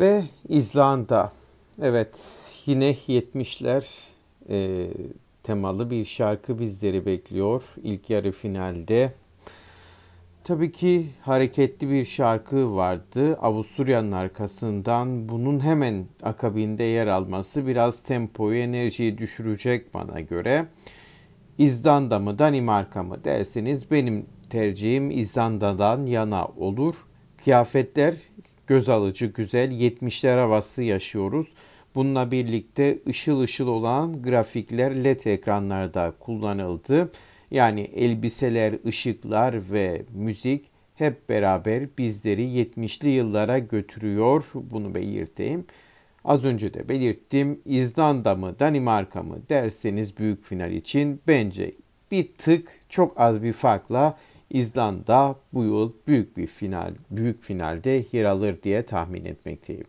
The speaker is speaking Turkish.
Ve İzlanda. Evet yine 70'ler e, temalı bir şarkı bizleri bekliyor ilk yarı finalde. Tabii ki hareketli bir şarkı vardı. Avusturya'nın arkasından bunun hemen akabinde yer alması biraz tempoyu, enerjiyi düşürecek bana göre. İzlanda mı Danimarka mı derseniz benim tercihim İzlanda'dan yana olur. Kıyafetler göz alıcı, güzel 70'ler havası yaşıyoruz. Bununla birlikte ışıl ışıl olan grafikler LED ekranlarda kullanıldı. Yani elbiseler, ışıklar ve müzik hep beraber bizleri 70'li yıllara götürüyor. Bunu belirteyim. Az önce de belirttim. İzlanda mı, Danimarka mı derseniz büyük final için bence bir tık çok az bir farkla İzlanda bu yıl büyük bir final, büyük finalde yer alır diye tahmin etmekteyim.